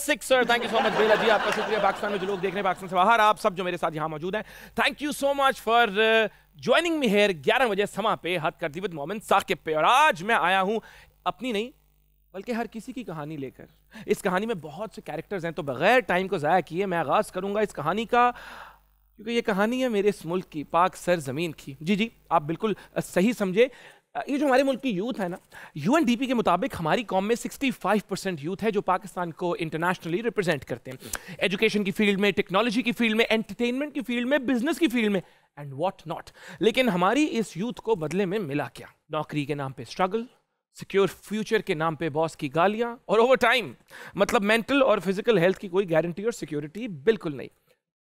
Six sir thank you so much Bela ji आपका शुक्रिया पाकिस्तान में जो लोग देख रहे हैं पाकिस्तान से बाहर आप सब जो मेरे साथ यहाँ मौजूद हैं thank you so much for joining me here ग्यारह बजे समा पे हद कर दी विद मोमिन साकिब पे और आज मैं आया हूँ अपनी नहीं बल्कि हर किसी की कहानी लेकर इस कहानी में बहुत से कैरेक्टर्स हैं तो बगैर टाइम को ज़ाया किए मैं आगाज़ करूँगा इस कहानी का क्योंकि ये कहानी है मेरे इस मुल्क की पाक सर जमीन की जी जी आप बिल्कुल सही समझे ये जो हमारे मुल्क की यूथ है ना यू के मुताबिक हमारी कॉम में 65 परसेंट यूथ है जो पाकिस्तान को इंटरनेशनली रिप्रेजेंट करते हैं एजुकेशन की फील्ड में टेक्नोलॉजी की फील्ड में एंटरटेनमेंट की फील्ड में बिजनेस की फील्ड में एंड वॉट नॉट लेकिन हमारी इस यूथ को बदले में मिला क्या नौकरी के नाम पर स्ट्रगल सिक्योर फ्यूचर के नाम पे बॉस की गालियां और ओवर टाइम मतलब मेंटल और फिजिकल हेल्थ की कोई गारंटी और सिक्योरिटी बिल्कुल नहीं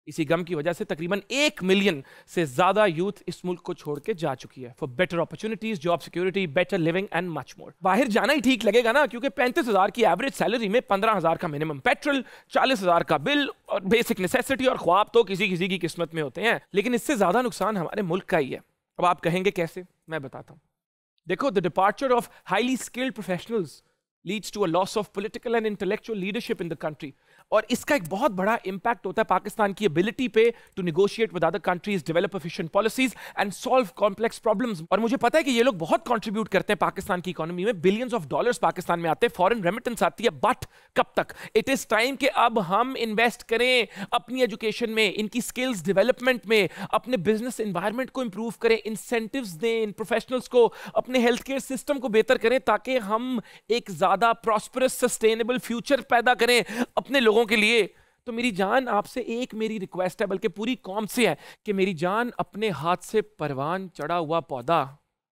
इसी गम की वजह से तकरीबन एक मिलियन से ज्यादा यूथ इस मुल्क को छोड़ के जा चुकी है for better opportunities job security better living and much more बाहर जाना ही ठीक लगेगा ना क्योंकि पैंतीस हजार की एवरेज सैलरी में पंद्रह हजार का मिनिमम पेट्रोल चालीस हजार का बिल और बेसिक नेसेसिटी और ख्वाब तो किसी किसी की किस्मत में होते हैं लेकिन इससे ज्यादा नुकसान हमारे मुल्क का ही है अब आप कहेंगे कैसे मैं बताता हूँ देखो the departure of highly skilled professionals leads to a loss of political and intellectual leadership in the country और इसका एक बहुत बड़ा इंपैक्ट होता है पाकिस्तान की एबिलिटी पे to negotiate with other countries develop efficient policies and solve complex problems और मुझे पता है कि ये लोग बहुत कंट्रीब्यूट करते हैं पाकिस्तान की इकोनॉमी में बिलियंस ऑफ डॉलर्स पाकिस्तान में आते हैं फॉरन रेमिटेंस आती है बट कब तक इट इज टाइम कि अब हम इन्वेस्ट करें अपनी एजुकेशन में इनकी स्किल्स डेवलपमेंट में अपने बिजनेस इन्वायरमेंट को इंप्रूव करें इंसेंटिव दें इन प्रोफेशनल्स को अपने हेल्थ केयर सिस्टम को बेहतर करें ताकि हम एक ज्यादा प्रॉस्परस सस्टेनेबल फ्यूचर पैदा करें अपने लोगों लोगों के लिए तो मेरी जान आपसे एक मेरी रिक्वेस्ट है बल्कि पूरी कौम से है कि मेरी जान अपने हाथ से परवान चढ़ा हुआ पौधा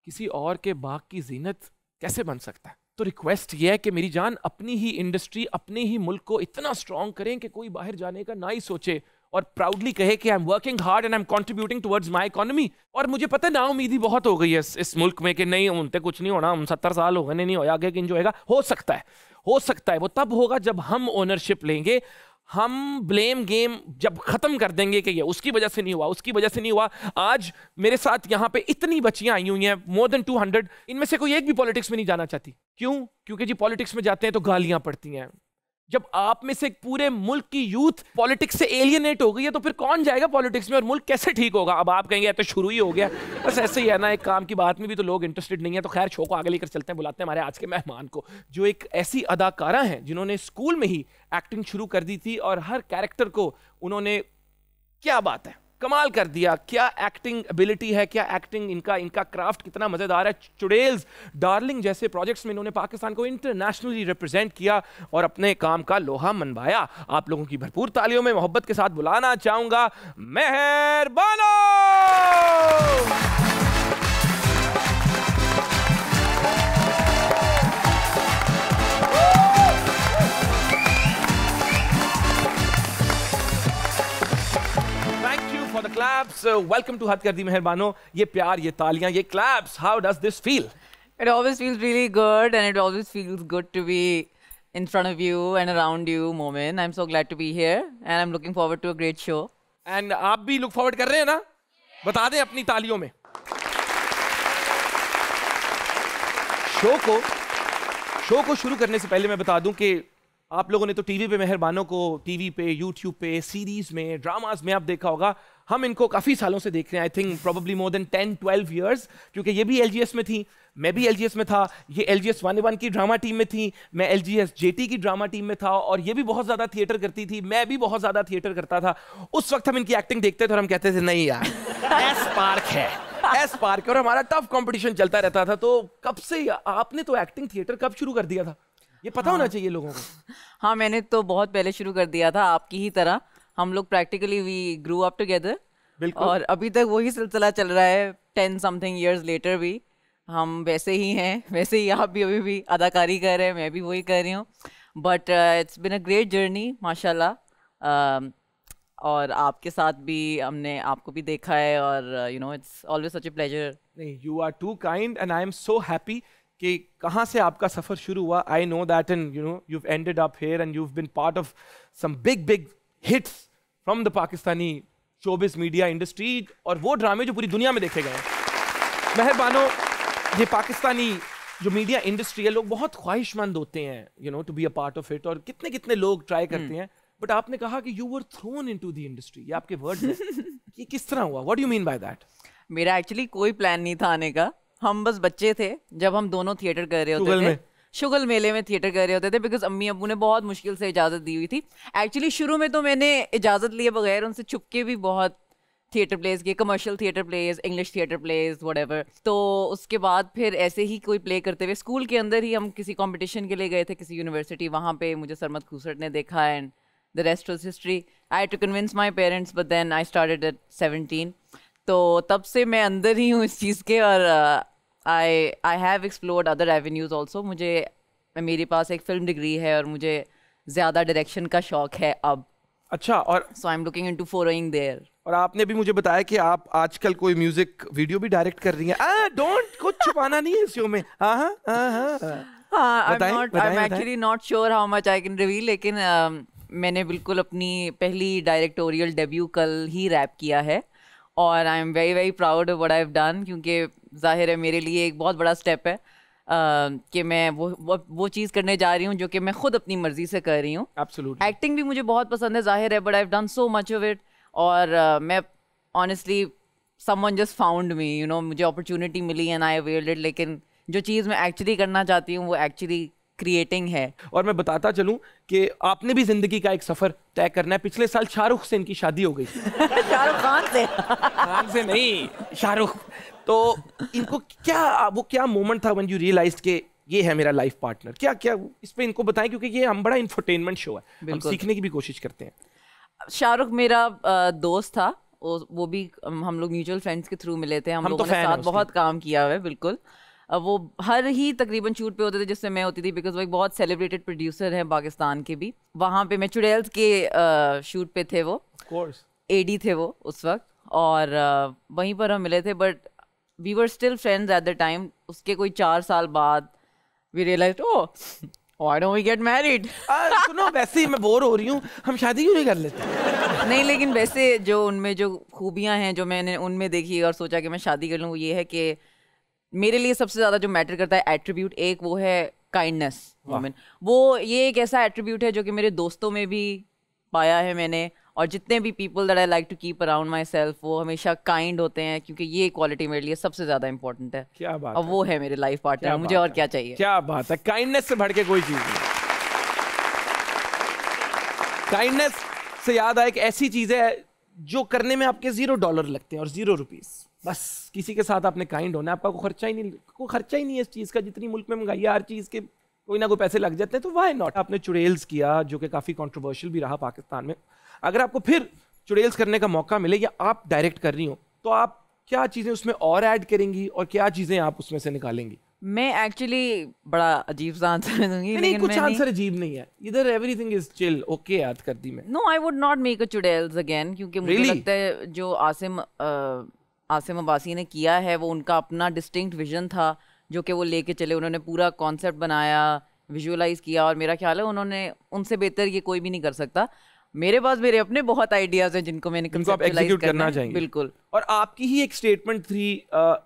किसी और के बाग की जीनत कैसे बन सकता है तो रिक्वेस्ट यह है कि मेरी जान अपनी ही इंडस्ट्री अपने ही मुल्क को इतना स्ट्रांग करें कि कोई बाहर जाने का ना ही सोचे और प्राउडली कहे कि I am working hard and I am contributing towards my economy और मुझे पता है ना उम्मीद ही बहुत हो गई है इस, मुल्क में कि नहीं उनते कुछ नहीं होना हम सत्तर साल हो गए नहीं होगा आगे कि जो हो सकता है हो सकता है वो तब होगा जब हम ओनरशिप लेंगे हम ब्लेम गेम जब खत्म कर देंगे कि ये उसकी वजह से नहीं हुआ उसकी वजह से नहीं हुआ आज मेरे साथ यहां पे इतनी बच्चियां आई हुई हैं मोर देन 200 इनमें से कोई एक भी पॉलिटिक्स में नहीं जाना चाहती क्यों क्योंकि जी पॉलिटिक्स में जाते हैं तो गालियां पड़ती हैं जब आप में से पूरे मुल्क की यूथ पॉलिटिक्स से एलियनेट हो गई है तो फिर कौन जाएगा पॉलिटिक्स में और मुल्क कैसे ठीक होगा अब आप कहेंगे तो शुरू ही हो गया बस ऐसे ही है ना एक काम की बात में भी तो लोग इंटरेस्टेड नहीं है तो खैर शो को आगे लेकर चलते हैं बुलाते हैं हमारे आज के मेहमान को जो एक ऐसी अदाकारा हैं जिन्होंने स्कूल में ही एक्टिंग शुरू कर दी थी और हर कैरेक्टर को उन्होंने क्या बात है कमाल कर दिया क्या एक्टिंग एबिलिटी है क्या एक्टिंग इनका इनका क्राफ्ट कितना मज़ेदार है चुड़ेल्स डार्लिंग जैसे प्रोजेक्ट्स में इन्होंने पाकिस्तान को इंटरनेशनली रिप्रेजेंट किया और अपने काम का लोहा मनवाया आप लोगों की भरपूर तालियों में मोहब्बत के साथ बुलाना चाहूँगा मेहरबानो Yes, so welcome to Hat Kar Di Meherbano. Ye pyar, ye taliyan, ye claps. How does this feel? It always feels really good and it always feels good to be in front of you and around you, Momin. I'm so glad to be here and I'm looking forward to a great show. And आप भी look forward कर रहे हैं ना? बता दें अपनी तालियों में. शो को शो को शुरू करने से पहले मैं बता दूं कि आप लोगों ने तो टीवी पे मेहरबानों को टीवी पे यूट्यूब पे सीरीज में ड्रामास में आप देखा होगा हम इनको काफ़ी सालों से देख रहे हैं I think probably more than ten twelve years क्योंकि ये भी एल में थी मैं भी एल में था ये एल जी एस की ड्रामा टीम में थी मैं एल जी एस की ड्रामा टीम में था और ये भी बहुत ज़्यादा थिएटर करती थी मैं भी बहुत ज़्यादा थिएटर करता था उस वक्त हम इनकी एक्टिंग देखते थे और हम कहते थे नहीं यार एस पार्क है एस पार्क और हमारा टफ कंपटीशन चलता रहता था तो कब से आपने तो एक्टिंग थिएटर कब शुरू कर दिया था ये पता हाँ, होना चाहिए लोगों को हाँ मैंने तो बहुत पहले शुरू कर दिया था आपकी ही तरह हम लोग practically we grew up together और अभी तक वही सिलसिला चल रहा है टेन समथिंग ईयर्स लेटर भी हम वैसे ही हैं वैसे ही आप भी अभी भी अदाकारी कर रहे हैं मैं भी वही कर रही हूँ but it's been a great journey माशाल्लाह um, और आपके साथ भी हमने आपको भी देखा है और you know it's always such a pleasure नहीं you are too kind and I am so happy कि कहाँ से आपका सफ़र शुरू हुआ I know that and you know you ended up here and you been part of some big big hits from the Pakistani showbiz media industry और वो ड्रामे जो पूरी दुनिया में देखे गए मेहरबानो ये पाकिस्तानी जो मीडिया इंडस्ट्री है लोग बहुत ख्वाहिशमंद होते हैं you know to be a part of it और कितने कितने लोग ट्राई हम्म। करते हैं बट आपने कहा कि you were thrown in the industry ये आपके वर्ड ये किस तरह हुआ what you mean by that मेरा एक्चुअली कोई प्लान नहीं था आने का हम बस बच्चे थे जब हम दोनों थिएटर कर रहे होते थे शुगल मेले में थिएटर कर रहे होते थे बिकॉज अम्मी अबू ने बहुत मुश्किल से इजाज़त दी हुई थी एक्चुअली शुरू में तो मैंने इजाज़त लिए बगैर उनसे छुप के भी बहुत थिएटर प्लेस किए commercial theatre plays English theatre plays what तो उसके बाद फिर ऐसे ही कोई प्ले करते हुए स्कूल के अंदर ही हम किसी कॉम्पिटिशन के लिए गए थे किसी यूनिवर्सिटी वहाँ पर मुझे सरमद खूसट ने देखा and the rest of history I to convince my parents but then I start at seventeen तो तब से मैं अंदर ही हूँ इस चीज़ के और uh, I I have explored other avenues also मुझे मेरे पास एक फिल्म डिग्री है और मुझे ज़्यादा डायरेक्शन का शौक है अब अच्छा और so I am looking into following there और आपने भी मुझे बताया कि आप आजकल कोई म्यूजिक वीडियो भी डायरेक्ट कर रही हैं आ डोंट कुछ छुपाना नहीं है इस शो में हां हां हां I I am not sure how much can reveal लेकिन uh, मैंने बिल्कुल अपनी पहली डायरेक्टोरियल डेब्यू कल ही रैप किया है और I am very very proud what I done क्योंकि जाहिर है मेरे लिए एक बहुत बड़ा स्टेप है Uh, कि मैं वो वो, वो चीज़ करने जा रही हूँ जो कि मैं खुद अपनी मर्जी से कर रही हूँ एक्टिंग भी मुझे बहुत पसंद है जाहिर है but I done so much of it और uh, मैं honestly someone just found me you know मुझे अपॉर्चुनिटी मिली एंड आई वेल्ड इट लेकिन जो चीज़ मैं एक्चुअली करना चाहती हूँ वो एक्चुअली क्रिएटिंग है और मैं बताता चलूं कि आपने भी जिंदगी का एक सफर तय करना है पिछले साल शाहरुख से इनकी शादी हो गई शाहरुख खान से खान से नहीं शाहरुख तो इनको क्या वो क्या मोमेंट था वन यू रियलाइज के ये है मेरा लाइफ पार्टनर क्या क्या इस पर इनको बताएं क्योंकि ये हम बड़ा इंफरटेनमेंट शो है हम सीखने की भी कोशिश करते हैं शाहरुख मेरा दोस्त था वो भी हम लोग म्यूचुअल फ्रेंड्स के थ्रू मिले थे हम, हम लोगों तो ने साथ बहुत काम किया हुआ है बिल्कुल वो हर ही तकरीबन शूट पे होते थे जिससे मैं होती थी बिकॉज वो एक बहुत सेलिब्रेटेड प्रोड्यूसर हैं पाकिस्तान के भी वहाँ पे मैं चुड़ैल के शूट पे थे वो कोर्स एडी थे वो उस वक्त और वहीं पर हम मिले थे but we were still friends at the time उसके कोई चार साल बाद we realise oh Why don't we get married? आ, सुनो वैसे ही मैं बोर हो रही हूँ हम शादी क्यों नहीं कर लेते नहीं लेकिन वैसे जो उनमें जो खूबियां हैं जो मैंने उनमें देखी और सोचा कि मैं शादी कर लूँ वो ये है कि मेरे लिए सबसे ज़्यादा जो मैटर करता है एट्रीब्यूट एक वो है काइंडनेस वुमेन वो ये एक ऐसा एट्रीब्यूट है जो कि मेरे दोस्तों में भी पाया है मैंने और जितने भी people that I like to keep around myself वो हमेशा काइंड होते हैं क्योंकि ये क्वालिटी मेरे लिए सबसे ज्यादा इंपॉर्टेंट है क्या बात और वो है मेरे लाइफ पार्टनर मुझे और क्या चाहिए क्या बात है काइंडनेस से भर के कोई चीज नहीं काइंडनेस से याद आए एक ऐसी चीज है जो करने में आपके जीरो डॉलर लगते हैं और जीरो रुपीज़ बस किसी के साथ आपने काइंड होना आपका कोई खर्चा ही नहीं कोई खर्चा ही नहीं है इस चीज़ का जितनी मुल्क में मंगाइए हर चीज़ के कोई ना कोई पैसे लग जाते हैं तो वाई नॉट आपने चुड़ेल्स किया जो कि काफ़ी कॉन्ट्रोवर्शियल भी रहा पाकिस्तान में अगर आपको फिर चुड़ेल्स करने का मौका मिले या आप डायरेक्ट कर रही हो तो आप क्या चीज़ें उसमें और ऐड करेंगी और क्या चीज़ें आप उसमें से निकालेंगी मैं एक्चुअली बड़ा अजीब सा आंसर दूंगी नहीं कुछ आंसर अजीब नहीं है इधर एवरीथिंग इज चिल ओके याद कर दी मैं no I would not make a चुडेल्स अगेन क्योंकि मुझे really? लगता है जो आसिम uh, आसिम अब्बासी ने किया है वो उनका अपना डिस्टिंक्ट विजन था जो कि वो लेके चले उन्होंने पूरा कॉन्सेप्ट बनाया विजुअलाइज़ किया और मेरा ख्याल है उन्होंने उनसे बेहतर ये कोई भी नहीं कर सकता मेरे पास मेरे अपने बहुत आइडियाज हैं जिनको मैंने जिनको आप एग्जीक्यूट करना चाहिए बिल्कुल और आपकी ही एक स्टेटमेंट थी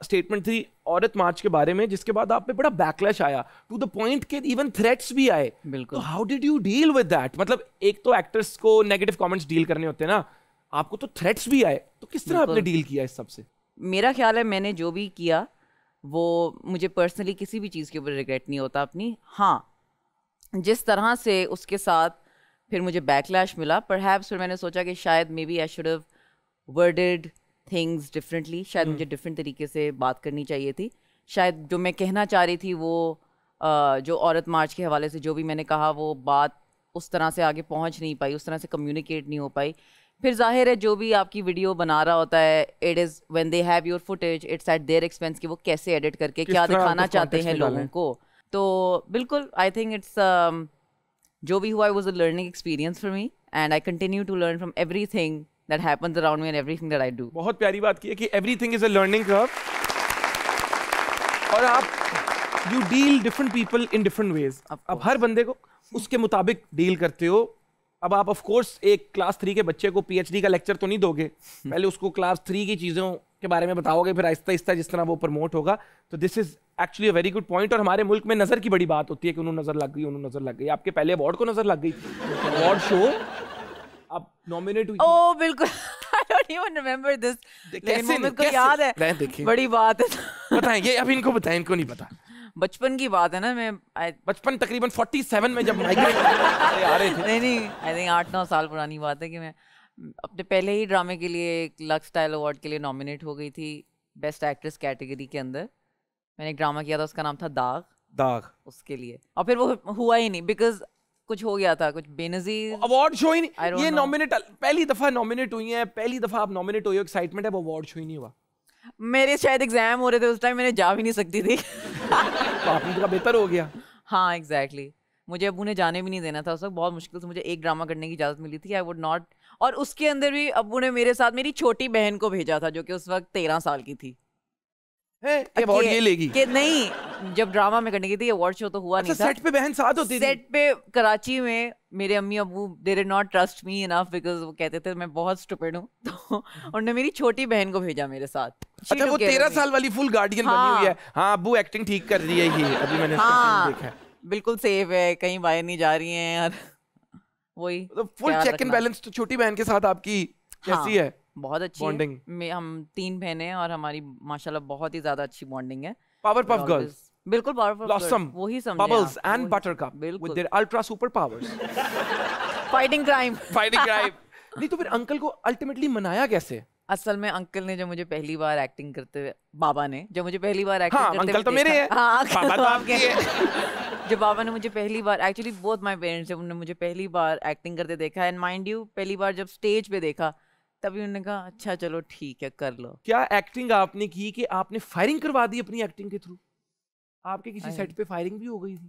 स्टेटमेंट थी औरत मार्च के बारे में जिसके बाद आप पे बड़ा बैकलैश आया टू द पॉइंट के इवन थ्रेट्स भी आए बिल्कुल how did you deal with that मतलब एक तो एक्टर्स को नेगेटिव कमेंट्स डील करने होते हैं ना आपको तो थ्रेट्स भी आए तो किस तरह आपने डील किया इस सबसे मेरा ख्याल है मैंने जो भी किया वो मुझे पर्सनली किसी भी चीज़ के ऊपर रिग्रेट नहीं होता अपनी हाँ जिस तरह से उसके साथ फिर मुझे बैकलैश मिला पर फिर मैंने सोचा कि शायद maybe I should have worded things differently शायद मुझे डिफरेंट हम्म। तरीके से बात करनी चाहिए थी शायद जो मैं कहना चाह रही थी वो जो औरत मार्च के हवाले से जो भी मैंने कहा वो बात उस तरह से आगे पहुंच नहीं पाई उस तरह से कम्युनिकेट नहीं हो पाई फिर जाहिर है जो भी आपकी वीडियो बना रहा होता है it is when they have your footage it's at their expense कि वो कैसे एडिट करके क्या दिखाना चाहते हैं लोगों को तो बिल्कुल आई थिंक इट्स जो भी हुआ was a learning experience for me and I continue to learn from everything that happens around me and everything that I do बहुत प्यारी बात की है कि everything is a learning curve और आप you deal different people in different ways अब हर बंदे को उसके मुताबिक डील करते हो अब आप ऑफ कोर्स एक क्लास थ्री के बच्चे को पीएचडी का लेक्चर तो नहीं दोगे पहले उसको क्लास थ्री की चीज़ों के बारे में बताओगे फिर आहिस्ता आहिस्ता जिस तरह वो प्रमोट होगा तो this is actually a very good point और हमारे मुल्क में नज़र की बड़ी बात होती है कि उन्होंने नज़र लग गई उन्होंने नज़र लग गई आपके पहले अवार्ड को नज़र लग गई अवार्ड शो आप नॉमिनेट हुई ओह oh, बिल्कुल रिमेंबर दिस मुझे याद है बड़ी बात है बताएं ये अब इनको बताएं इनको नहीं पता बचपन की बात है ना मैं बचपन तकरीबन 47 में जब माइग्रेट आ रहे थे नहीं नहीं आई थिंक आठ नौ साल पुरानी बात है कि मैं अपने तो पहले ही ड्रामे के लिए एक लक्स स्टाइल अवार्ड के लिए नॉमिनेट हो गई थी बेस्ट एक्ट्रेस कैटेगरी के अंदर मैंने एक ड्रामा किया था उसका नाम था दाग दाग उसके लिए और फिर वो हुआ ही नहीं बिकॉज कुछ हो गया था कुछ बेनजीर अवार्ड शो ही नहीं ये नॉमिनेट पहली दफा नॉमिनेट हुई है पहली दफा आप नॉमिनेट हुई हो एक्साइटमेंट है वो अवार्ड शो ही नहीं हुआ मेरे शायद एग्जाम हो रहे थे उस टाइम मैंने जा भी नहीं सकती थी काफ़ी का बेहतर हो गया हाँ एग्जैक्टली exactly. मुझे अब उन्हें जाने भी नहीं देना था उस वक्त बहुत मुश्किल से मुझे एक ड्रामा करने की इजाज़त मिली थी आई वुड नॉट और उसके अंदर भी अबू ने मेरे साथ मेरी छोटी बहन को भेजा था जो कि उस वक्त तेरह साल की थी ये अवार्ड ये लेगी कि नहीं जब ड्रामा में करने गई थी अवार्ड शो तो हुआ अच्छा, नहीं था सेट पे बहन साथ होती सेट थी। पे कराची में मेरे अम्मी अबू they not trust me enough because वो कहते थे मैं बहुत स्टूपिड हूँ तो उन्होंने मेरी छोटी बहन को भेजा मेरे साथ अच्छा वो तेरह साल वाली फुल गार्डियन हाँ। बनी हुई है हाँ, हाँ अबू एक्टिंग ठीक कर रही है ये अभी मैंने हाँ, देखा बिल्कुल सेफ है कहीं बाहर नहीं जा रही है यार वही तो फुल चेक एंड बैलेंस तो छोटी बहन के साथ आपकी कैसी हाँ। है बहुत अच्छी बॉन्डिंग हम तीन बहनें और हमारी माशाल्लाह बहुत ही ज्यादा अच्छी बॉन्डिंग है पावर पफ गर्ल्स बिल्कुल पावर पफ ब्लॉसम वही समझ Bubbles and butter Buttercup with their ultra super powers fighting crime fighting crime नहीं तो फिर अंकल को अल्टीमेटली मनाया कैसे असल में अंकल ने जब मुझे पहली बार एक्टिंग करते हुए बाबा ने जब मुझे पहली बार एक्टिंग हाँ, करते अंकल तो मेरे हैं हाँ, बाबा तो आपके हैं जो बाबा ने मुझे पहली बार एक्चुअली बोथ माय पेरेंट्स उन्होंने मुझे पहली बार एक्टिंग करते देखा एंड माइंड यू पहली बार जब स्टेज पे देखा तभी उन्होंने कहा अच्छा चलो ठीक है कर लो क्या एक्टिंग आपने की कि आपने फायरिंग करवा दी अपनी एक्टिंग के थ्रू आपके किसी सेट पे फायरिंग भी हो गई थी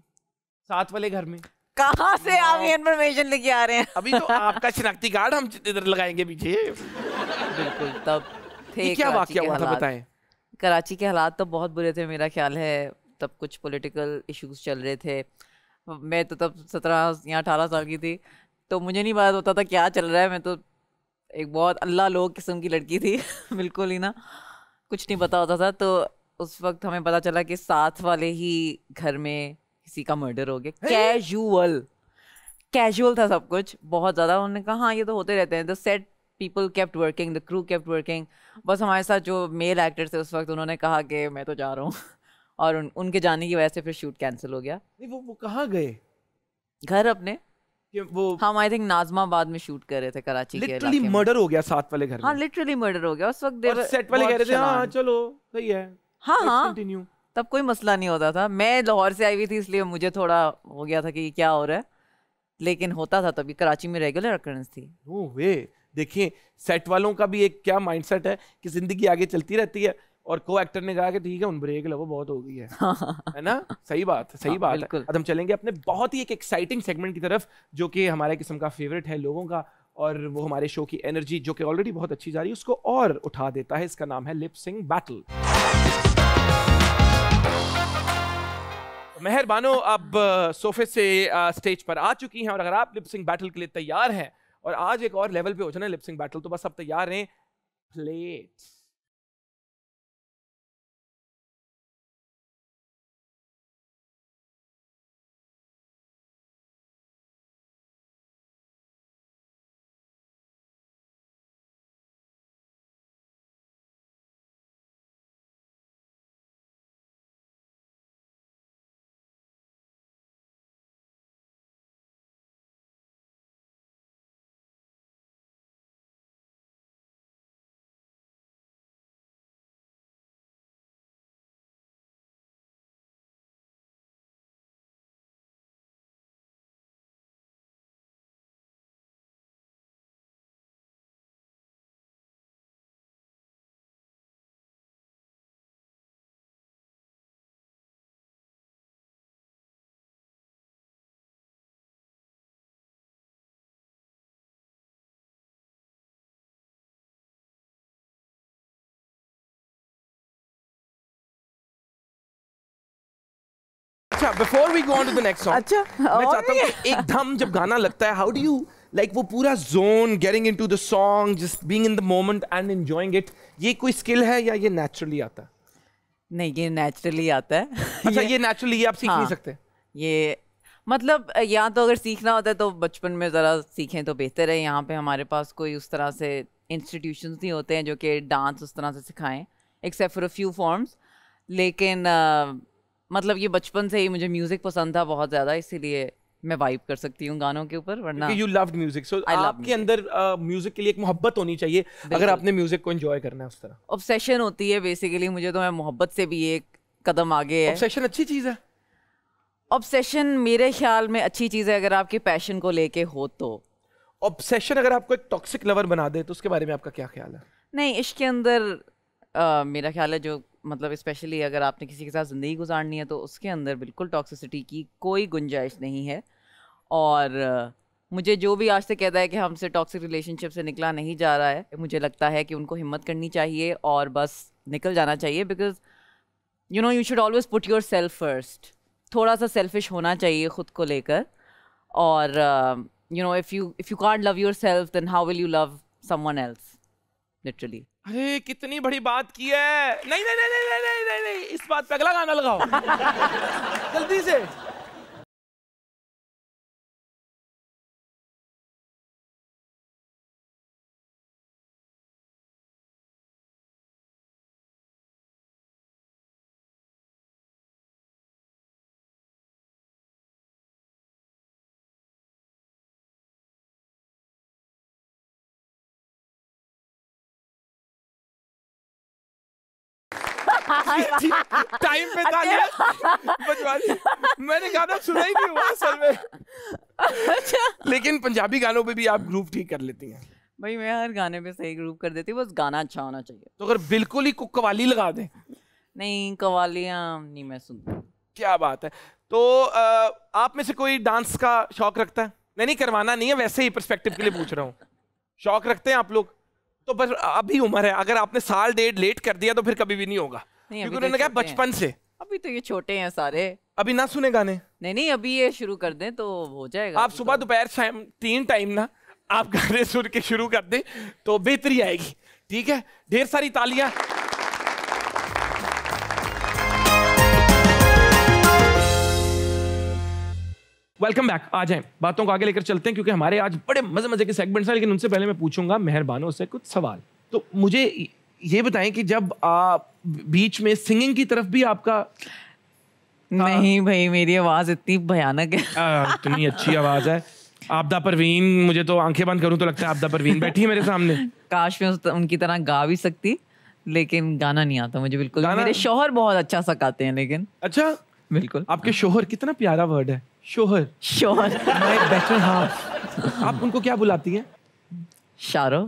साथ वाले घर में कहाँ से आप ये इन्फॉर्मेशन लेके आ रहे हैं अभी तो आपका शिनाख्ती कार्ड हम इधर लगाएंगे पीछे बिल्कुल तब थे क्या वाक्य हुआ था बताएं कराची के हालात तो बहुत बुरे थे मेरा ख्याल है तब कुछ पॉलिटिकल इश्यूज चल रहे थे मैं तो तब सत्रह या अठारह साल की थी तो मुझे नहीं पता होता था क्या चल रहा है मैं तो एक बहुत अल्लाह लोग किस्म की लड़की थी बिल्कुल ही ना कुछ नहीं पता होता था तो उस वक्त हमें पता चला कि साथ वाले ही घर में किसी का मर्डर हो गया कैजुअल कैजुअल था सब कुछ बहुत ज़्यादा उन्होंने कहा हाँ ये तो होते रहते हैं the set people kept working the crew kept working बस हमारे साथ जो मेल एक्टर थे उस वक्त उन्होंने कहा कि मैं तो जा रहा हूँ और उन, उनके जाने की वजह से फिर शूट कैंसिल हो गया नहीं वो वो कहाँ गए घर अपने नाजमाबाद में शूट कर रहे थे कराची लिटरली मर्डर हो गया साथ वाले घर हाँ लिटरली मर्डर हो गया उस वक्त सेट वाले कह रहे थे हाँ, चलो सही है हाँ हाँ कंटिन्यू तब कोई मसला नहीं होता था मैं लाहौर से आई हुई थी इसलिए मुझे थोड़ा हो गया था कि क्या हो रहा है लेकिन होता था तभी कराची में रेगुलर अकरेंस थी नो वे देखिए सेट वालों का भी एक क्या माइंडसेट है कि जिंदगी आगे चलती रहती है और को एक्टर ने कहा कि ठीक है उन ब्रेक लवो बहुत हो गई है है ना सही बात सही हाँ, बात है अब हम चलेंगे अपने बहुत ही एक एक्साइटिंग सेगमेंट की तरफ जो कि हमारे किस्म का फेवरेट है लोगों का और वो हमारे शो की एनर्जी जो कि ऑलरेडी बहुत अच्छी जा रही है उसको और उठा देता है इसका नाम है लिप सिंग बैटल मेहरबानो अब सोफे से स्टेज पर आ चुकी हैं और अगर आप लिप सिंग बैटल के लिए तैयार हैं और आज एक और लेवल पे हो जाना लिप सिंग बैटल तो बस आप तैयार हैं प्लेट्स अच्छा before we go on to the next song अच्छा मैं चाहता हूं कि एकदम जब गाना लगता है हाउ डू यू लाइक वो पूरा zone getting into the song just being in the moment and enjoying it ये कोई स्किल है या ये नेचुरली आता है नहीं ये नेचुरली आता है अच्छा ये नेचुरली आप सीख नहीं हाँ, सकते ये मतलब यहाँ तो अगर सीखना होता है तो बचपन में ज़रा सीखें तो बेहतर है यहाँ पे हमारे पास कोई उस तरह से इंस्टीट्यूशंस नहीं होते हैं जो कि डांस उस तरह से सिखाएं except for a few forms लेकिन uh, मतलब ये बचपन से ही मुझे म्यूजिक पसंद था बहुत ज्यादा इसीलिए मैं वाइब कर सकती हूँ गानों के ऊपर वरना यू लव्ड म्यूजिक सो आपके अंदर म्यूजिक uh, के लिए एक मोहब्बत होनी चाहिए अगर आपने म्यूजिक को एंजॉय करना है उस तरह ऑब्सेशन होती है बेसिकली मुझे तो मैं मोहब्बत से भी एक कदम आगे है ऑब्सेशन अच्छी चीज़ है ऑब्सेशन मेरे ख्याल में अच्छी चीज़ है अगर आपके पैशन को लेके हो तो ऑब्सेशन अगर आपको एक टॉक्सिक लवर बना दे तो उसके बारे में आपका क्या ख्याल है नहीं इश्क के अंदर uh, मेरा ख्याल है जो मतलब स्पेशली अगर आपने किसी के साथ ज़िंदगी गुजारनी है तो उसके अंदर बिल्कुल टॉक्सिसिटी की कोई गुंजाइश नहीं है और मुझे जो भी आज तक कहता है कि हमसे टॉक्सिक रिलेशनशिप से निकला नहीं जा रहा है मुझे लगता है कि उनको हिम्मत करनी चाहिए और बस निकल जाना चाहिए because you know you should always put yourself first थोड़ा सा सेल्फिश होना चाहिए ख़ुद को लेकर और you know if you if you can't love yourself then how will you love someone else literally अरे कितनी बड़ी बात की है नहीं नहीं नहीं नहीं नहीं नहीं, नहीं, नहीं, नहीं इस बात पे अगला गाना लगाओ जल्दी से टाइम पे तालियां हाँ। मैंने गाना सुना ही नहीं हुआ असल में अच्छा लेकिन पंजाबी गानों पे भी आप ग्रुप ठीक कर लेती हैं भाई मैं हर गाने पे सही ग्रुप कर देती हूँ बस गाना अच्छा होना चाहिए तो अगर बिल्कुल ही कवाली लगा दें नहीं कवालियाँ नहीं मैं सुनती क्या बात है तो आप में से कोई डांस का शौक रखता है नहीं नहीं करवाना नहीं है वैसे ही परस्पेक्टिव के लिए पूछ रहा हूँ शौक रखते हैं आप लोग तो बस अभी उम्र है अगर आपने साल डेढ़ लेट कर दिया तो फिर कभी भी नहीं होगा नहीं उन्होंने तो बचपन से अभी तो ये छोटे हैं सारे अभी ना सुने गाने नहीं नहीं अभी ये शुरू कर दें तो हो जाएगा आप सुबह दोपहर शाम तीन टाइम ना आप गाने सुन के शुरू कर दें तो बेहतरी आएगी ठीक है ढेर सारी तालियां वेलकम बैक आ जाएं बातों को आगे लेकर चलते हैं क्योंकि हमारे आज बड़े मजे मजे के सेगमेंट्स हैं लेकिन उनसे पहले मैं पूछूंगा मेहरबानों से कुछ सवाल तो मुझे ये बताएं कि जब आ, बीच में सिंगिंग की तरफ भी आपका हाँ। नहीं भाई मेरी आवाज इतनी भयानक है इतनी अच्छी आवाज है आपदा परवीन मुझे तो आंखें बंद करूं तो लगता है आपदा परवीन बैठी है मेरे सामने काश में उनकी तरह गा भी सकती लेकिन गाना नहीं आता मुझे बिल्कुल गाना? मेरे शोहर बहुत अच्छा सकाते हैं लेकिन अच्छा बिल्कुल आपके शोहर कितना प्यारा वर्ड है शोहर शोहर हाँ। आप उनको क्या बुलाती हैं शारो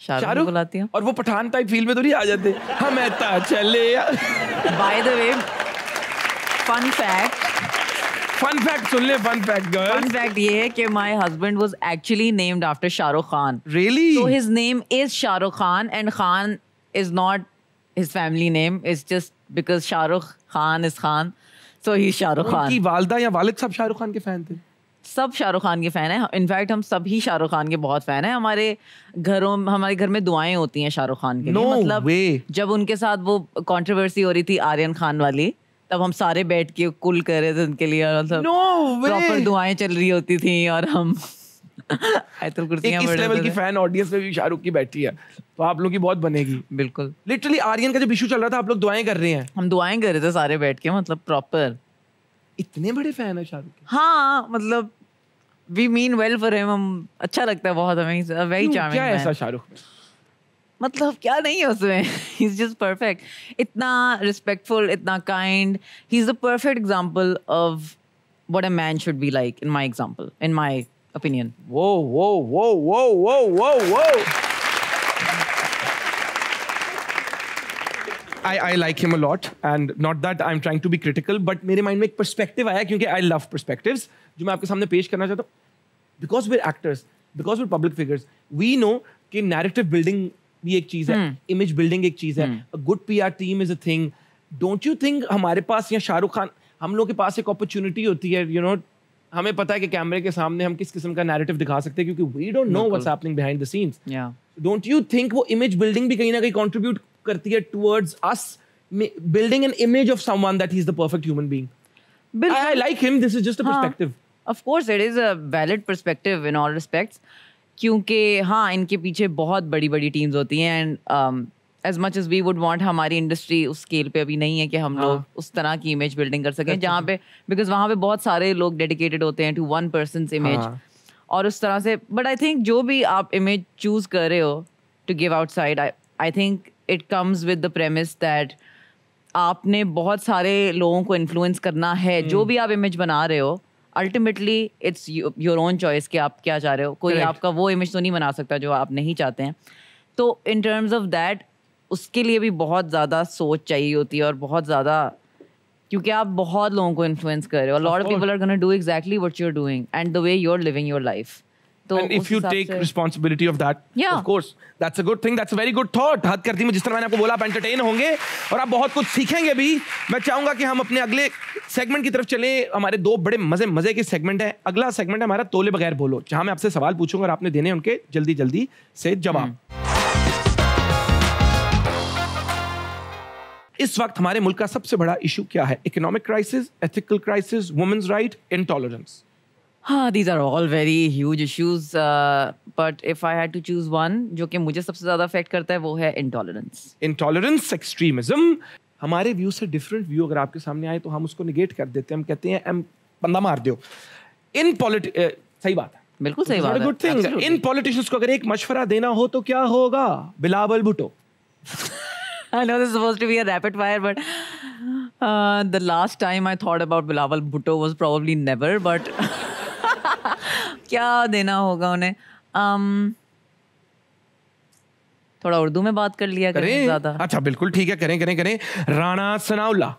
शाहरुख बुलाती हूँ और वो पठान टाइप फील में तो नहीं आ जाते हम ऐसा चले by the way fun fact fun fact सुन ले fun fact girl fun fact ये है कि my husband was actually named after Shahrukh Khan really so his name is Shahrukh Khan and Khan is not his family name is just because Shahrukh Khan is Khan so ही शाहरुख खान की वालदा या वालिद साहब शाहरुख खान के फैन थे सब शाहरुख खान के फ़ैन हैं इनफैक्ट हम सब ही शाहरुख खान के बहुत फ़ैन हैं हमारे घरों हमारे घर में दुआएं होती हैं शाहरुख खान के लिए no मतलब way. जब उनके साथ वो कंट्रोवर्सी हो रही थी आर्यन खान वाली तब हम सारे बैठ के कुल कर रहे थे उनके लिए और मतलब no प्रॉपर दुआएं चल रही होती थी और हम आयतुल कुर्सियां लेवल की फैन ऑडियंस में भी शाहरुख की बैठी है तो आप लोग की बहुत बनेगी बिल्कुल लिटरली आर्यन का जब इशू चल रहा था आप लोग दुआएं कर रहे हैं हम दुआएं कर रहे थे सारे बैठ के मतलब प्रॉपर इतने बड़े फैन है शाहरुख के हाँ मतलब we mean well for him हम अच्छा लगता है बहुत हमें वेरी चार्मिंग क्या ऐसा शाहरुख में मतलब क्या नहीं है उसमें ही इज जस्ट परफेक्ट इतना रिस्पेक्टफुल इतना kind he is the perfect example of what a man should be like in my example in my opinion वो वो वो वो वो वो whoa. I, I like him a lot and not that I'm trying to be critical but मेरे mind में एक perspective आया क्योंकि I love perspectives जो मैं आपके सामने पेश करना चाहता हूँ because we're actors because we're public figures we know कि नैरेटिव बिल्डिंग भी एक चीज़ है इमेज हम्म। बिल्डिंग एक चीज़ है good P R team is a thing don't you think हमारे पास या शाहरुख खान हम लोग के पास एक अपॉर्चुनिटी होती है यू you नो know, हमें पता है कि कैमरे के सामने हम किस किस्म का नैरेटिव दिखा सकते हैं क्योंकि we don't know what's happening behind the scenes don't you think वो इमेज बिल्डिंग भी कहीं ना कहीं कंट्रीब्यूट करती है towards us building an image of someone that he is the perfect human being I like him this is just a perspective of course it is a valid perspective in all respects क्योंकि हाँ इनके पीछे बहुत बड़ी बड़ी teams होती हैं and as much as we would want हमारी इंडस्ट्री उस स्केल पे अभी नहीं है कि हम हाँ। लोग उस तरह की इमेज बिल्डिंग कर सकें जहाँ पे बिकॉज वहाँ पे बहुत सारे लोग डेडिकेटेड होते हैं टू वन पर्सन इमेज और उस तरह से बट आई थिंक जो भी आप इमेज चूज कर रहे हो to give out side I think it comes with the premise that आपने बहुत सारे लोगों को इन्फ्लुएंस करना है hmm. जो भी आप इमेज बना रहे हो ultimately it's your own choice कि आप क्या चाह रहे हो कोई right. आपका वो इमेज तो नहीं बना सकता जो आप नहीं चाहते हैं तो इन टर्म्स ऑफ दैट उसके लिए भी बहुत ज़्यादा सोच चाहिए होती है और बहुत ज़्यादा क्योंकि आप बहुत लोगों को इन्फ्लुएंस कर रहे हो Lord people are gonna do exactly what you are doing and the way you are living your life तो And if you take responsibility of that, yeah. of course, that's a good thing. That's a very good thought. हद करती में जिस तरह मैंने आपको बोला आप एंटरटेन होंगे और आप बहुत कुछ सीखेंगे भी मैं चाहूंगा कि हम अपने अगले सेगमेंट की तरफ चले हमारे दो बड़े मजे मजे के सेगमेंट है अगला सेगमेंट है हमारा तोले बगैर बोलो जहां मैं आपसे सवाल पूछूंगा और आपने देने उनके जल्दी जल्दी से जवाब हम्म। इस वक्त हमारे मुल्क का सबसे बड़ा इशू क्या है economic crisis ethical crisis women's right intolerance हाँ these are all very huge issues but if I had to choose one जो कि मुझे सबसे ज्यादा अफेक्ट करता है वो है इंटॉलरेंस इंटॉलरेंस एक्सट्रीमिज्म हमारे व्यू से डिफरेंट व्यू अगर आपके सामने आए तो हम उसको निगेट कर देते हैं हम कहते हैं हम बंदा मार दो इन पॉलिट सही बात है बिल्कुल सही बात गुड थिंग इन पॉलिटिशियंस को अगर एक मशवरा देना हो तो क्या होगा Bilawal Bhutto I know this suppose to be a rapid fire but the last time I thought about Bilawal Bhutto was probably never but क्या देना होगा उन्हें um, थोड़ा उर्दू में बात कर लिया करें ज्यादा अच्छा बिल्कुल ठीक है करें करें करें राणा सनाउला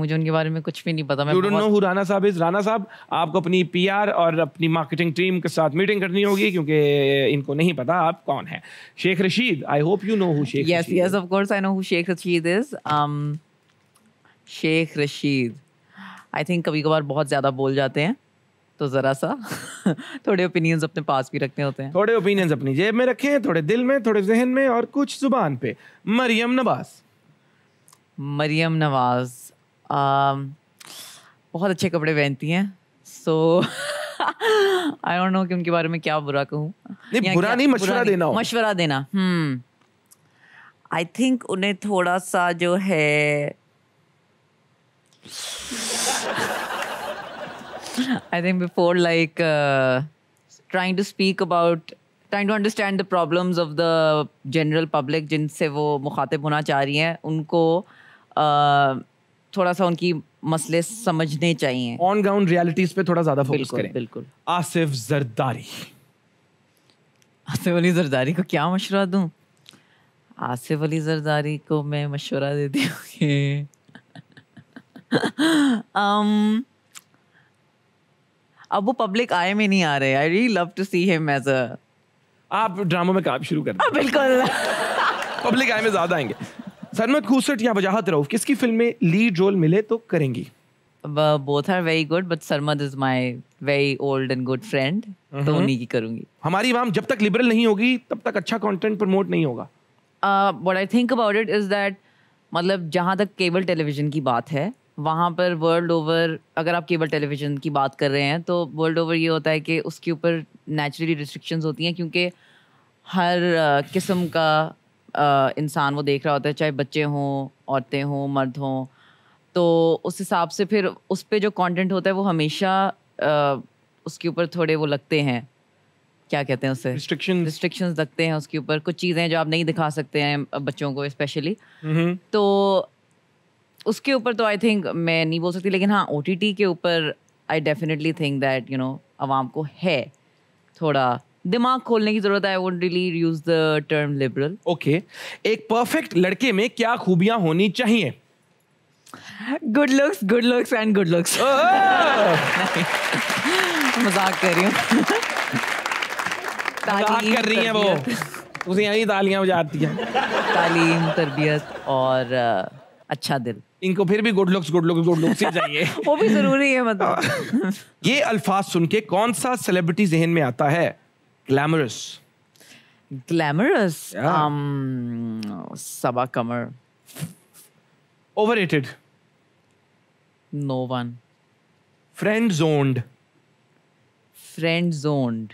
मुझे उनके बारे में कुछ भी नहीं पता मैं नो राणा साहब इज राणा साहब आपको अपनी पीआर और अपनी मार्केटिंग टीम के साथ मीटिंग करनी होगी क्योंकि इनको नहीं पता आप कौन हैं Sheikh Rashid I hope you know who Sheikh yes yes of course I know who Sheikh Rashid is um Sheikh Rashid I think कभी कभार बहुत ज़्यादा बोल जाते हैं तो ज़रा सा थोड़े ओपिनियंस अपने पास भी रखने होते हैं थोड़े ओपिनियंस अपनी जेब में रखे हैं थोड़े दिल में थोड़े जहन में और कुछ जुबान पे मरियम नवाज मरियम नवाज um, बहुत अच्छे कपड़े पहनती हैं सो आई डोंट नो कि उनके बारे में क्या बुरा कहूँ नहीं बुरा नहीं मशवरा देना हो। मशवरा देना हम्म आई थिंक उन्हें थोड़ा सा जो है I think before like uh, trying to speak about trying to understand the problems of the general public जिनसे वो मुखातिब होना चाह रही हैं उनको uh, थोड़ा सा उनकी मसले समझने चाहिए ऑन ग्राउंड रियलिटीज पे थोड़ा ज्यादा फोकस करें बिल्कुल आसिफ जरदारी आसिफ अली जरदारी को क्या मशवरा दूं आसिफ अली जरदारी को मैं मशवरा देती हूँ um, अब वो पब्लिक आए में नहीं आ रहे I really love to see him as a आप ड्रामा में काम शुरू कर हाँ, बिल्कुल पब्लिक आए में ज्यादा आएंगे सरमत खूसट या वजाहत रऊफ किसकी फिल्म में लीड रोल मिले तो करेंगी both are very good but Sarmad is my very old and good friend तो हम्म। उन्हीं की करूंगी हमारी इमाम जब तक लिबरल नहीं होगी तब तक अच्छा कंटेंट प्रमोट नहीं होगा what I think about it is that मतलब जहाँ तक केबल टेलीविजन की बात है वहाँ पर वर्ल्ड ओवर अगर आप केबल टेलीविज़न की बात कर रहे हैं तो वर्ल्ड ओवर ये होता है कि उसके ऊपर नेचुरली रिस्ट्रिक्शंस होती हैं क्योंकि हर किस्म का इंसान वो देख रहा होता है चाहे बच्चे हों औरतें हों मर्द हों तो उस हिसाब से फिर उस पर जो कॉन्टेंट होता है वो हमेशा उसके ऊपर थोड़े वो लगते हैं क्या कहते हैं उसे रिस्ट्रिक्शन रिस्ट्रिक्शन लगते हैं उसके ऊपर कुछ चीज़ें जो आप नहीं दिखा सकते हैं बच्चों को स्पेशली हम्म। तो उसके ऊपर तो आई थिंक मैं नहीं बोल सकती लेकिन हाँ ओ के ऊपर I definitely think that you know आवाम को है थोड़ा दिमाग खोलने की जरूरत है I won't really use the term liberal okay एक परफेक्ट लड़के में क्या खूबियां होनी चाहिए good looks good looks and good looks मजाक कर रही हूँ मजाक कर रही है वो उसे यही तालियां बजाती हैं तालीम तरबियत और अच्छा दिल इनको फिर भी good looks good looks good looks ही चाहिए वो भी जरूरी है मतलब ये अल्फाज सुन के कौन सा सेलिब्रिटी जहन में आता है glamorous glamorous um, Saba Qamar overrated no one friend zoned friend zoned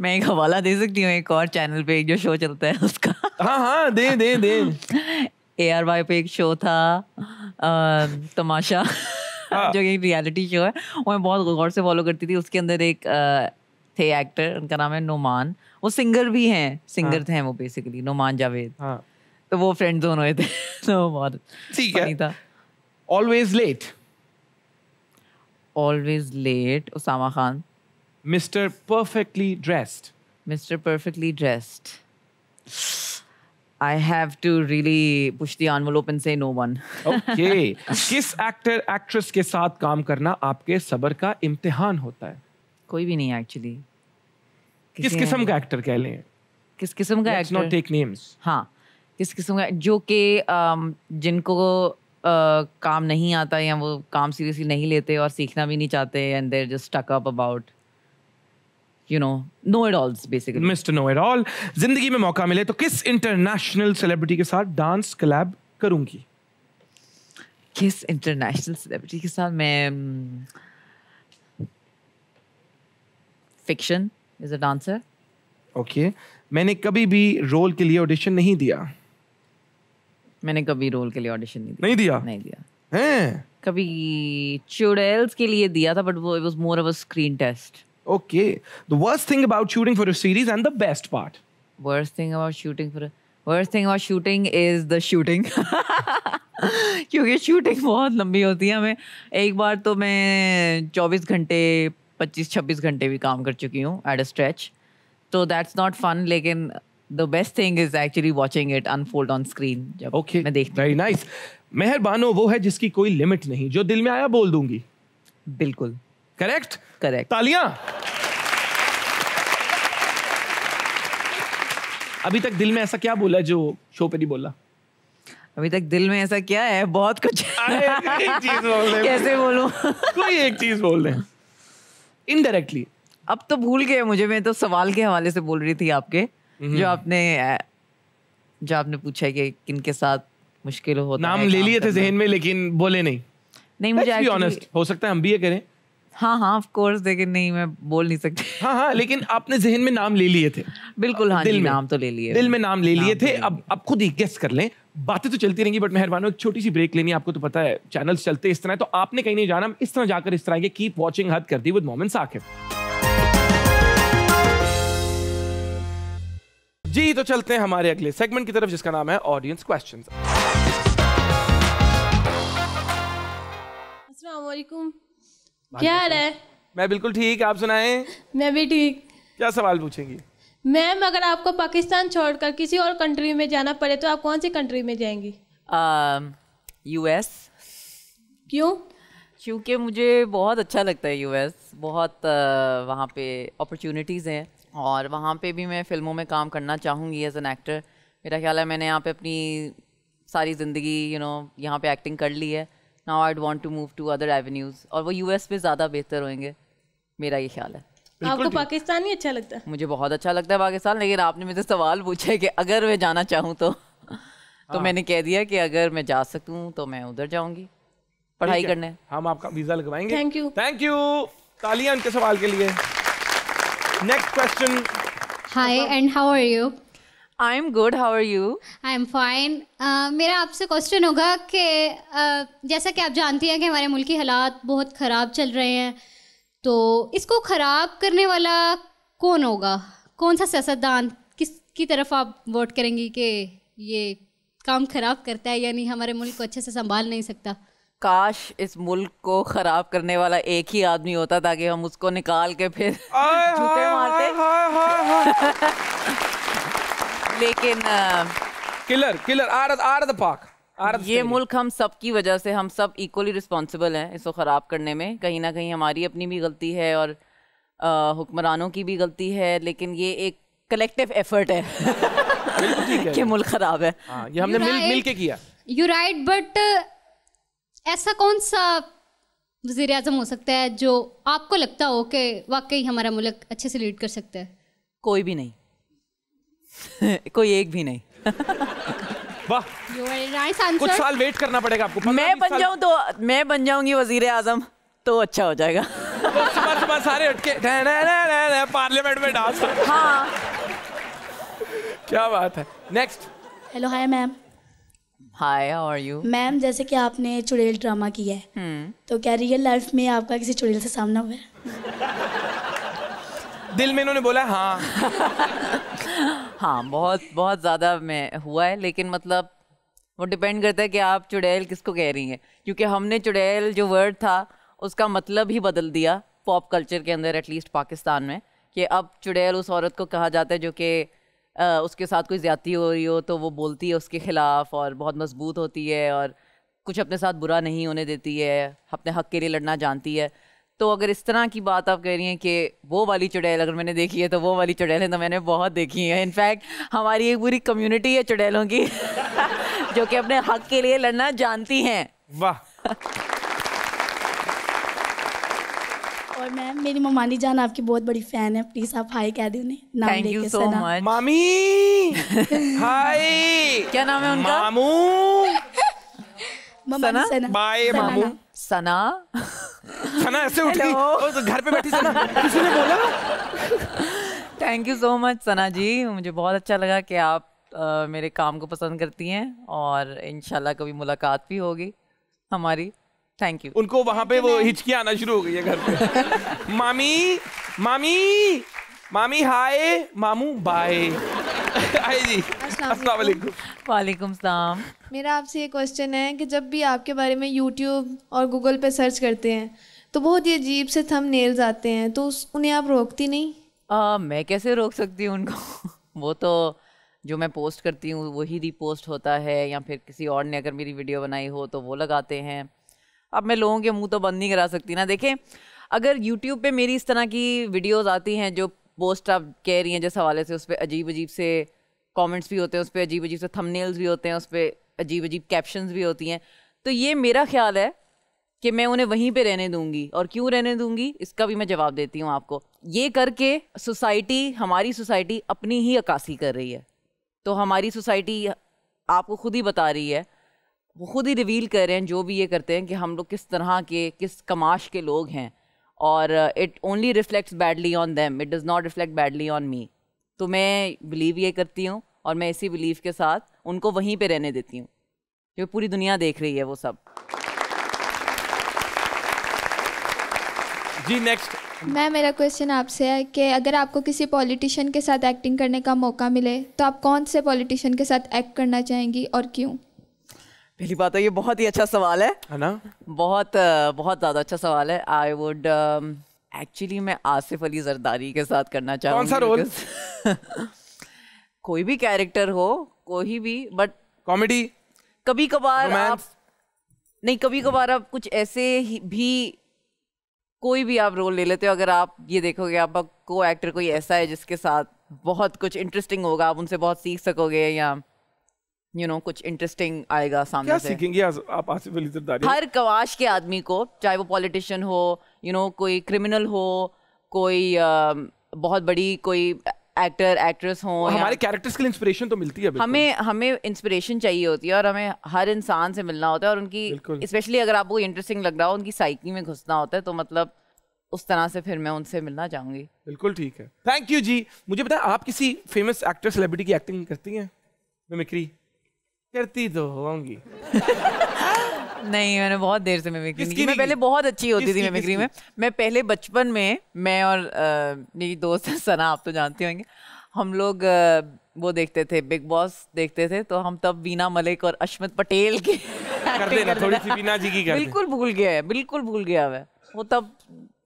मैं एक हवाला दे सकती हूँ एक और चैनल पे एक जो शो चलता है उसका हाँ हाँ दे दे दे ए आर वाई पे एक शो था तमाशा हाँ। जो एक रियलिटी शो है वो मैं बहुत गौर से फॉलो करती थी उसके अंदर एक थे एक्टर उनका नाम है नोमान वो सिंगर भी हैं सिंगर हाँ। थे वो बेसिकली नोमान जावेद तो वो फ्रेंड जोन हुए थे तो बहुत ठीक है था always late always late Usama Khan mister perfectly dressed mister perfectly dressed I have to really push the envelope and say no one. okay. किस actor actress के साथ काम करना आपके सबर का इम्तिहान होता है कोई भी नहीं actually. किस किस्म का actor कह लें किस किस्म का एक्टर not take names. हाँ किस किस्म का जो कि um, जिनको uh, काम नहीं आता या वो काम सीरियसली नहीं लेते और सीखना भी नहीं चाहते and there just stuck up about you know know it alls basically mister know it all जिंदगी में मौका मिले तो किस इंटरनेशनल सेलिब्रिटी के साथ डांस कलैब करूंगी किस इंटरनेशनल सेलिब्रिटी के साथ मैं fiction is a dancer okay मैंने कभी भी रोल के लिए ऑडिशन नहीं दिया मैंने कभी रोल के लिए ऑडिशन नहीं दिया नहीं दिया नहीं दिया हैं कभी चुड़ैल्स के लिए दिया था बट वो it was more of a screen test Okay. The worst thing about shooting for a series and the best part. Worst thing about shooting for a worst thing about shooting is the shooting. क्योंकि shooting बहुत लंबी होती है हमें एक बार तो मैं 24 घंटे 25-26 घंटे भी काम कर चुकी हूँ एट अ स्ट्रेच तो दैट्स नॉट फन लेकिन the best thing is actually watching it unfold on screen जब ओके okay, मैं देखती वेरी नाइस मेहरबानो वो है जिसकी कोई लिमिट नहीं जो दिल में आया बोल दूंगी बिल्कुल करेक्ट करेक्ट तालियां अभी तक दिल में ऐसा क्या बोला जो शो पे नहीं बोला अभी तक दिल में ऐसा क्या है बहुत कुछ चीज बोल कैसे बोलू कोई एक चीज बोल दें इनडायरेक्टली अब तो भूल गए मुझे मैं तो सवाल के हवाले से बोल रही थी आपके हम्म। जो आपने जो आपने पूछा कि किन के साथ मुश्किल होता नाम है नाम ले लिए थे जहन में लेकिन बोले नहीं नहीं मुझे हो सकता है हम भी ये करें हाँ हाँ ऑफ कोर्स लेकिन नहीं मैं बोल नहीं सकती हाँ हाँ लेकिन आपने जहन में नाम ले लिए थे बिल्कुल हाँ दिल में नाम तो ले लिए दिल में नाम ले लिए तो थे अब अब खुद ही गेस कर लें बातें तो चलती रहेंगी बट मेहरबान एक छोटी सी ब्रेक लेनी आपको तो पता है चैनल्स चलते इस तरह तो आपने कहीं नहीं जाना इस तरह जाकर इस तरह के कीप वॉचिंग हद कर दी विद मोमिन साकिब जी तो चलते हैं हमारे अगले सेगमेंट की तरफ जिसका नाम है ऑडियंस क्वेश्चंस अस्सलाम वालेकुम हाँ क्या हाल है मैं बिल्कुल ठीक आप सुनाए मैं भी ठीक क्या सवाल पूछेंगी मैम अगर आपको पाकिस्तान छोड़कर किसी और कंट्री में जाना पड़े तो आप कौन सी कंट्री में जाएंगी यूएस um, क्यों क्योंकि मुझे बहुत अच्छा लगता है यूएस बहुत uh, वहाँ पे अपॉर्चुनिटीज़ हैं और वहाँ पे भी मैं फ़िल्मों में काम करना चाहूँगी एज एन एक्टर मेरा ख्याल है मैंने यहाँ पे अपनी सारी ज़िंदगी यू नो यहाँ पे एक्टिंग कर ली है now I want to move to other avenues और वो यूएस पे ज़्यादा बेहतर होंगे मेरा ये ख्याल है आपको पाकिस्तान ही अच्छा लगता है मुझे बहुत अच्छा लगता है पाकिस्तान लेकिन आपने मुझे सवाल पूछा है कि अगर मैं जाना चाहूँ तो तो हाँ। मैंने कह दिया कि अगर मैं जा सकूँ तो मैं उधर जाऊँगी पढ़ाई करने हम आपका वीज़ा लगवाएंगे थैंक यू थैंक यू तालिया उनके सवाल के लिए next question hi and how are you I am good how are you I am fine मेरा आपसे क्वेश्चन होगा कि uh, जैसा कि आप जानती हैं कि हमारे मुल्क के हालात बहुत ख़राब चल रहे हैं तो इसको ख़राब करने वाला कौन होगा कौन सा सियासतदान किस की तरफ आप वोट करेंगी कि ये काम ख़राब करता है यानी हमारे मुल्क को अच्छे से संभाल नहीं सकता काश इस मुल्क को खराब करने वाला एक ही आदमी होता ताकि हम उसको निकाल के फिर जूते मारते लेकिन किलर किलर आरत आरत पाक ये मुल्क हम सब की वजह से हम सब इक्वली रिस्पॉन्सिबल हैं इसको ख़राब करने में कहीं ना कहीं हमारी अपनी भी गलती है और हुक्मरानों की भी गलती है लेकिन ये एक कलेक्टिव एफर्ट है कि मुल्क ख़राब है आ, हाँ, ये हमने right, मिल मिल के किया यू राइट बट ऐसा कौन सा वजीर अजम हो सकता है जो आपको लगता हो कि वाकई हमारा मुल्क अच्छे से लीड कर सकता है कोई भी नहीं कोई एक भी नहीं वाह nice कुछ साल वेट करना पड़ेगा आपको मैं बन जाऊं तो मैं बन जाऊंगी वजीर आजम तो अच्छा हो जाएगा सुबह सुबह सारे उठके पार्लियामेंट में डांस हाँ क्या बात है next hello hi ma'am hi और यू मैम जैसे कि आपने चुड़ैल ड्रामा किया है hmm. तो क्या रियल लाइफ में आपका किसी चुड़ैल से सामना हुआ है दिल में इन्होंने बोला हाँ हाँ बहुत बहुत ज़्यादा में हुआ है लेकिन मतलब वो डिपेंड करता है कि आप चुड़ैल किसको कह रही हैं क्योंकि हमने चुड़ैल जो वर्ड था उसका मतलब ही बदल दिया पॉप कल्चर के अंदर एटलीस्ट पाकिस्तान में कि अब चुड़ैल उस औरत को कहा जाता है जो कि उसके साथ कोई ज़्यादती हो रही हो तो वो बोलती है उसके ख़िलाफ़ और बहुत मजबूत होती है और कुछ अपने साथ बुरा नहीं होने देती है अपने हक के लिए लड़ना जानती है तो अगर इस तरह की बात आप कह रही हैं कि वो वाली चुड़ैल अगर मैंने देखी है तो वो वाली चुड़ैलें तो मैंने बहुत देखी हैं इनफैक्ट हमारी एक पूरी कम्युनिटी है चुड़ैलों की जो कि अपने हक के लिए लड़ना जानती हैं वाह और मैम मेरी मामानी जान आपकी बहुत बड़ी फैन है प्लीज आप हाई कह दें उन्हें नाम लेके so मामी हाय क्या नाम है उनका मामू सना बाय मामू सना सना ऐसे उठ गई और तो घर पे बैठी सना किसी ने बोला thank you so much Sana ji मुझे बहुत अच्छा लगा कि आप आ, मेरे काम को पसंद करती हैं और इन कभी मुलाकात भी होगी हमारी थैंक यू उनको वहाँ पे वो हिचकी आना शुरू हो गई है घर पे मामी मामी मामी हाय मामू बाय आई जी अस्सलाम वालेकुम सलाम मेरा आपसे ये क्वेश्चन है कि जब भी आपके बारे में यूट्यूब और गूगल पे सर्च करते हैं तो बहुत ही अजीब से थम नेल्स आते हैं तो उन्हें आप रोकती नहीं आ, मैं कैसे रोक सकती हूँ उनको वो तो जो मैं पोस्ट करती हूँ वही पोस्ट होता है या फिर किसी और ने अगर मेरी वीडियो बनाई हो तो वो लगाते हैं अब मैं लोगों के मुंह तो बंद नहीं करा सकती ना देखें अगर यूट्यूब पे मेरी इस तरह की वीडियोस आती हैं जो पोस्ट आप कह रही हैं जिस हवाले से उस पर अजीब अजीब से कमेंट्स भी होते हैं उस पर अजीब अजीब से थंबनेल्स भी होते हैं उस पर अजीब अजीब कैप्शंस भी होती हैं तो ये मेरा ख्याल है कि मैं उन्हें वहीं पे रहने दूंगी और क्यों रहने दूंगी इसका भी मैं जवाब देती हूँ आपको ये करके सोसाइटी हमारी सोसाइटी अपनी ही अक्सी कर रही है तो हमारी सोसाइटी आपको खुद ही बता रही है वो खुद ही रिवील कर रहे हैं जो भी ये करते हैं कि हम लोग किस तरह के किस कमाश के लोग हैं और it only reflects badly on them it does not reflect badly on me तो मैं बिलीव ये करती हूँ और मैं इसी बिलीव के साथ उनको वहीं पे रहने देती हूँ क्योंकि पूरी दुनिया देख रही है वो सब जी नेक्स्ट मैं मेरा क्वेश्चन आपसे है कि अगर आपको किसी पॉलिटिशियन के साथ एक्टिंग करने का मौका मिले तो आप कौन से पॉलिटिशियन के साथ एक्ट करना चाहेंगी और क्यों पहली बात है तो ये बहुत ही अच्छा सवाल है है ना बहुत बहुत ज़्यादा अच्छा सवाल है आई वुड एक्चुअली मैं आसिफ अली जरदारी के साथ करना चाहूँगी कौन सा रोल कोई भी कैरेक्टर हो कोई भी बट कॉमेडी कभी कभार आप नहीं कभी कभार आप कुछ ऐसे भी कोई भी आप रोल ले लेते हो अगर आप ये देखोगे आपका को एक्टर कोई ऐसा है जिसके साथ बहुत कुछ इंटरेस्टिंग होगा आप उनसे बहुत सीख सकोगे या यू you नो know, कुछ इंटरेस्टिंग आएगा सामने क्या से सीखेंगे आप आसिफ अली जरदारी हर कवाश के आदमी को चाहे वो पॉलिटिशियन हो यू you नो know, कोई क्रिमिनल हो कोई uh, बहुत बड़ी कोई एक्टर एक्ट्रेस हो हमारे कैरेक्टर्स के लिए इंस्पिरेशन तो मिलती है हमें हमें इंस्पिरेशन चाहिए होती है और हमें हर इंसान से मिलना होता है और उनकी स्पेशली अगर आपको इंटरेस्टिंग लग रहा हो उनकी साइकी में घुसना होता है तो मतलब उस तरह से फिर मैं उनसे मिलना चाहूंगी बिल्कुल ठीक है थैंक यू जी मुझे पता आप किसी फेमस एक्टर सेलिब्रिटी की एक्टिंग करती हैं करती तो होंगी नहीं मैंने बहुत देर से मिमिक्री की मैं पहले बहुत अच्छी होती थी मिमिक्री में मैं पहले बचपन में मैं और मेरी दोस्त सना आप तो जानते होंगे हम लोग वो देखते थे बिग बॉस देखते थे तो हम तब वीना मलिक और अश्मित पटेल के कर देना थोड़ी सी जी की कर बिल्कुल भूल गया है बिल्कुल भूल गया है वो तब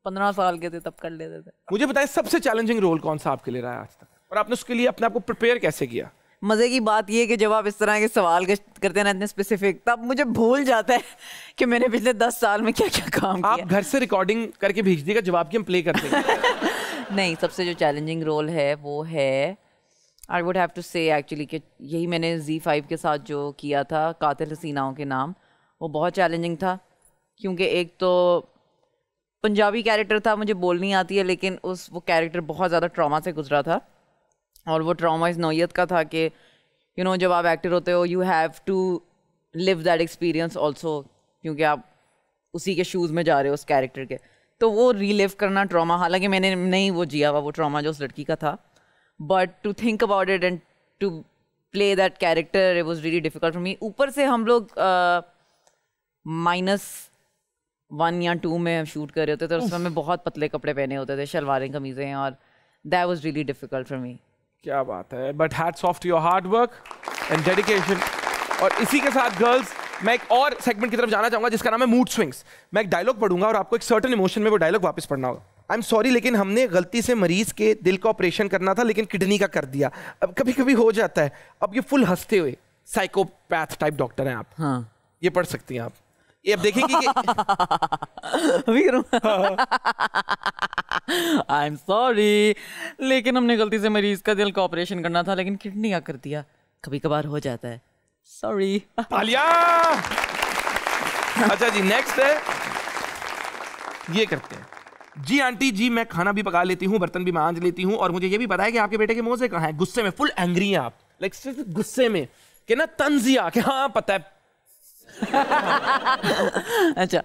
पंद्रह साल के थे तब कर लेते थे मुझे बताएं सबसे चैलेंजिंग रोल कौन सा आपके लिए रहा है आज तक और आपने उसके लिए अपने आप को प्रिपेयर कैसे किया मज़े की बात यह कि जब आप इस तरह के सवाल करते हैं ना इतने स्पेसिफिक तब मुझे भूल जाता है कि मैंने पिछले दस साल में क्या क्या काम आप किया घर से रिकॉर्डिंग करके भेज दिएगा जवाब की हम प्ले करते हैं नहीं सबसे जो चैलेंजिंग रोल है वो है I would have to say actually कि यही मैंने जी फाइव के साथ जो किया था कातिल हसीनाओं के नाम वो बहुत चैलेंजिंग था क्योंकि एक तो पंजाबी कैरेक्टर था मुझे बोलनी आती है लेकिन उस वो कैरेक्टर बहुत ज़्यादा ट्रॉमा से गुजरा था और वो ट्रामा इस नोयत का था कि यू नो जब आप एक्टर होते हो you have to live that experience also क्योंकि आप उसी के शूज़ में जा रहे हो उस कैरेक्टर के तो वो रीलिव करना ट्रामा हालांकि मैंने नहीं वो जिया हुआ वो ट्रामा जो उस लड़की का था but to think about it and to play that character it was really difficult for me ऊपर से हम लोग माइनस वन या टू में हम शूट कर रहे होते थे तो उस समय बहुत पतले कपड़े पहने होते थे शलवारें कमीज़ें और that was really difficult for me क्या बात है but hats off to your hard work and dedication और इसी के साथ गर्ल्स मैं एक और सेगमेंट की तरफ जाना चाहूंगा जिसका नाम है मूड स्विंग्स मैं एक डायलॉग पढ़ूंगा और आपको एक सर्टन इमोशन में वो डायलॉग वापस पढ़ना होगा आई एम सॉरी लेकिन हमने गलती से मरीज के दिल का ऑपरेशन करना था लेकिन किडनी का कर दिया अब कभी कभी हो जाता है अब ये फुल हंसते हुए साइकोपैथ टाइप डॉक्टर हैं आप हाँ ये पढ़ सकती हैं आप ये अब देखेंगे कि विक्रम आई एम सॉरी लेकिन हमने गलती से मरीज का दिल का ऑपरेशन करना था लेकिन किडनी का कर दिया कभी कभार हो जाता है सॉरी आलिया अच्छा जी नेक्स्ट है ये करते हैं जी आंटी जी मैं खाना भी पका लेती हूँ बर्तन भी मांझ लेती हूँ और मुझे ये भी पता है कि आपके बेटे के मुंह से कहाँ है गुस्से में फुल एंग्री हैं आप लाइक सिर्फ गुस्से में कि ना तंजिया कि हाँ पता है अच्छा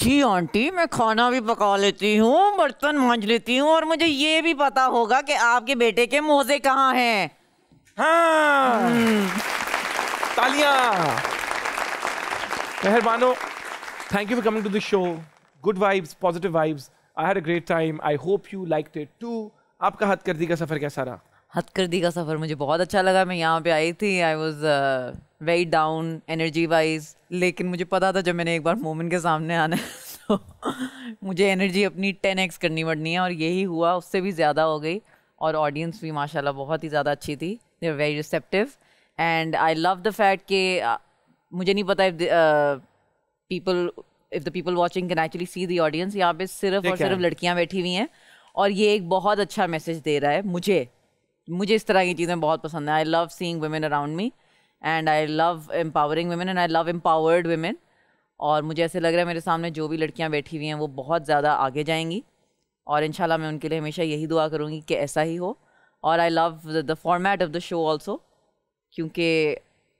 जी आंटी मैं खाना भी पका लेती हूँ बर्तन मांझ लेती हूँ और मुझे ये भी पता होगा कि आपके बेटे के मोजे कहाँ हैं हाँ हम्म। तालियां Mehrbano thank you for coming to the show good vibes positive vibes I had a great time I hope you like it too आपका हथकर्दी का सफ़र कैसा रहा हथकर्दी का सफ़र मुझे बहुत अच्छा लगा मैं यहाँ पे आई थी I was very down energy wise लेकिन मुझे पता था जब मैंने एक बार मोमिन के सामने आना है तो मुझे एनर्जी अपनी टेन एक्स करनी पड़नी है और यही हुआ उससे भी ज़्यादा हो गई और ऑडियंस भी माशाल्लाह बहुत ही ज़्यादा अच्छी थी they are very receptive and I love the fact कि मुझे नहीं पता people if the people watching can actually see the audience यहाँ पे सिर्फ और सिर्फ लड़कियाँ बैठी हुई हैं और ये एक बहुत अच्छा मैसेज दे रहा है मुझे मुझे इस तरह की चीज़ें बहुत पसंद है I love seeing women around me and I love empowering women and I love empowered women और मुझे ऐसे लग रहा है मेरे सामने जो भी लड़कियाँ बैठी हुई हैं वो बहुत ज़्यादा आगे जाएंगी और इन मैं उनके लिए हमेशा यही दुआ करूँगी कि ऐसा ही हो और I love the format of the show also क्योंकि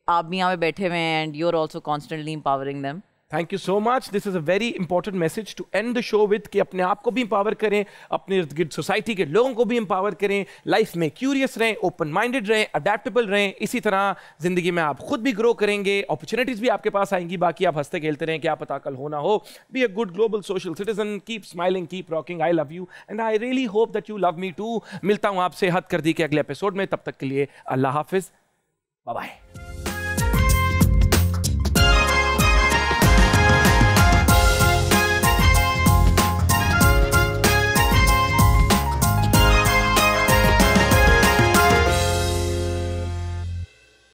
आप भी यहाँ पे बैठे हुए हैं and you are also constantly empowering them thank you so much this is a very important message to end the show with कि अपने आप को भी इंपावर करें अपने इर्द गिर्द सोसाइटी के लोगों को भी इंपावर करें लाइफ में क्यूरियस रहें ओपन माइंडेड रहें अडेप्टेबल रहें इसी तरह ज़िंदगी में आप खुद भी ग्रो करेंगे अपॉर्चुनिटीज़ भी आपके पास आएंगी बाकी आप हंसते खेलते रहें क्या पता कल होना हो be a good global social citizen keep smiling keep rocking I love you and I really hope that you love me too मिलता हूँ आपसे हद कर दी के अगले एपिसोड में तब तक के लिए अल्लाह हाफिज़ बाय